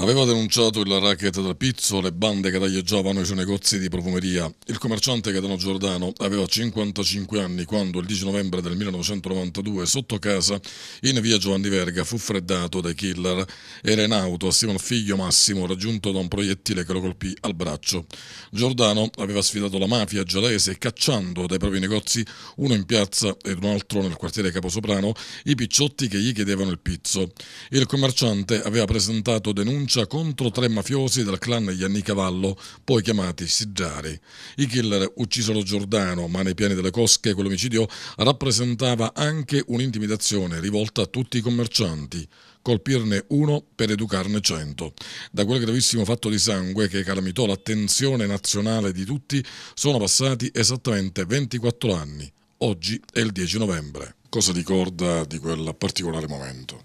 Aveva denunciato il racket da Pizzo, le bande che taglieggiavano i suoi negozi di profumeria. Il commerciante Catano Giordano aveva 55 anni quando il 10 novembre del 1992 sotto casa in via Giovanni Verga fu freddato dai killer. Era in auto assieme al figlio Massimo raggiunto da un proiettile che lo colpì al braccio. Giordano aveva sfidato la mafia gelese cacciando dai propri negozi, uno in piazza ed un altro nel quartiere Caposoprano, i picciotti che gli chiedevano il pizzo. Il commerciante aveva presentato denunce denuncia contro tre mafiosi del clan Gianni Cavallo, poi chiamati Siggiari. I killer uccisero Giordano, ma nei piani delle cosche quell'omicidio rappresentava anche un'intimidazione rivolta a tutti i commercianti colpirne uno per educarne cento. Da quel gravissimo fatto di sangue che calamitò l'attenzione nazionale di tutti sono passati esattamente 24 anni. Oggi è il 10 novembre. Cosa ricorda di quel particolare momento?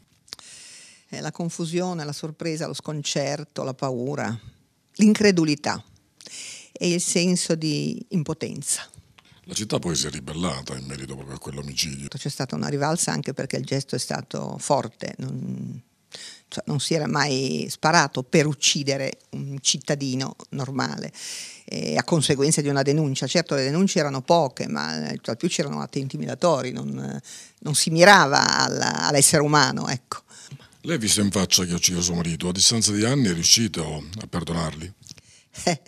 eh, la confusione, la sorpresa, lo sconcerto, la paura, l'incredulità e il senso di impotenza. La città poi si è ribellata in merito proprio a quell'omicidio. C'è stata una rivalsa anche perché il gesto è stato forte, non, cioè non si era mai sparato per uccidere un cittadino normale, eh, a conseguenza di una denuncia. Certo le denunce erano poche, ma tra eh, più c'erano atti intimidatori, non, non si mirava alla, all'essere umano. Ecco. Lei ha visto in faccia che ho ucciso suo marito, a distanza di anni è riuscito a perdonarli? Eh,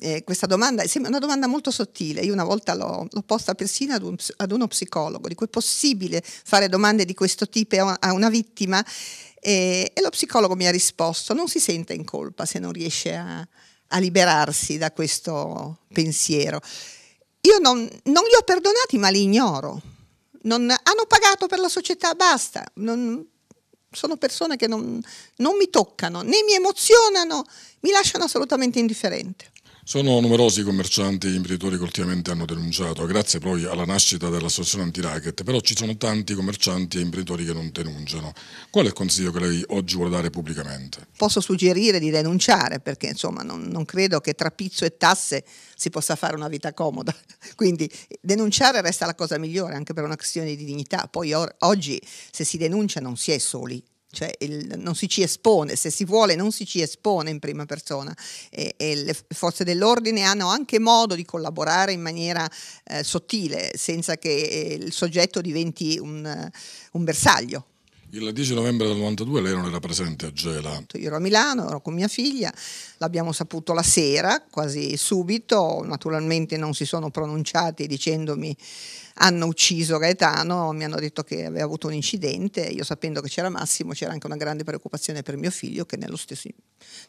eh, questa domanda è una domanda molto sottile. Io una volta l'ho, l'ho posta persino ad, un, ad, uno psicologo, di cui è possibile fare domande di questo tipo a, a una vittima. Eh, e lo psicologo mi ha risposto: non si sente in colpa se non riesce a, a liberarsi da questo pensiero. Io non, non, li ho perdonati, ma li ignoro. Non, hanno pagato per la società, basta. Non, sono persone che non, non mi toccano, né mi emozionano, mi lasciano assolutamente indifferente. Sono numerosi i commercianti e imprenditori che ultimamente hanno denunciato, grazie poi alla nascita dell'associazione anti-racket, però ci sono tanti commercianti e imprenditori che non denunciano. Qual è il consiglio che lei oggi vuole dare pubblicamente? Posso suggerire di denunciare, perché insomma non, non credo che tra pizzo e tasse si possa fare una vita comoda. Quindi denunciare resta la cosa migliore, anche per una questione di dignità. Poi or, oggi se si denuncia non si è soli, cioè il, non si ci espone, se si vuole non si ci espone in prima persona e, e le forze dell'ordine hanno anche modo di collaborare in maniera eh, sottile senza che eh, il soggetto diventi un, un bersaglio. Il 10 novembre del 92 lei non era presente a Gela. Io ero a Milano, ero con mia figlia, l'abbiamo saputo la sera, quasi subito, naturalmente non si sono pronunciati dicendomi hanno ucciso Gaetano, mi hanno detto che aveva avuto un incidente, io sapendo che c'era Massimo c'era anche una grande preoccupazione per mio figlio che nello stesso,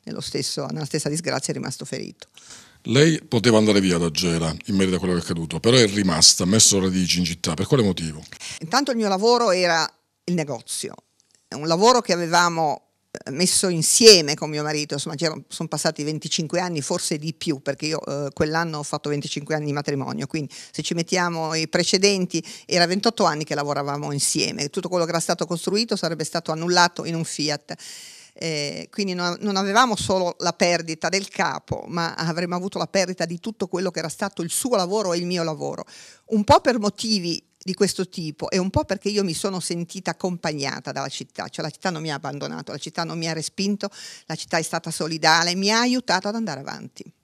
nello stesso, nella stessa disgrazia è rimasto ferito. Lei poteva andare via da Gela in merito a quello che è accaduto, però è rimasta, ha messo radici in città, per quale motivo? Intanto il mio lavoro era il negozio. È un lavoro che avevamo eh, messo insieme con mio marito, insomma sono passati 25 anni, forse di più, perché io eh, quell'anno ho fatto 25 anni di matrimonio, quindi se ci mettiamo i precedenti era 28 anni che lavoravamo insieme, tutto quello che era stato costruito sarebbe stato annullato in un Fiat. Eh, quindi no, non avevamo solo la perdita del capo, ma avremmo avuto la perdita di tutto quello che era stato il suo lavoro e il mio lavoro. Un po' per motivi di questo tipo è un po' perché io mi sono sentita accompagnata dalla città, cioè la città non mi ha abbandonato, la città non mi ha respinto, la città è stata solidale, mi ha aiutato ad andare avanti.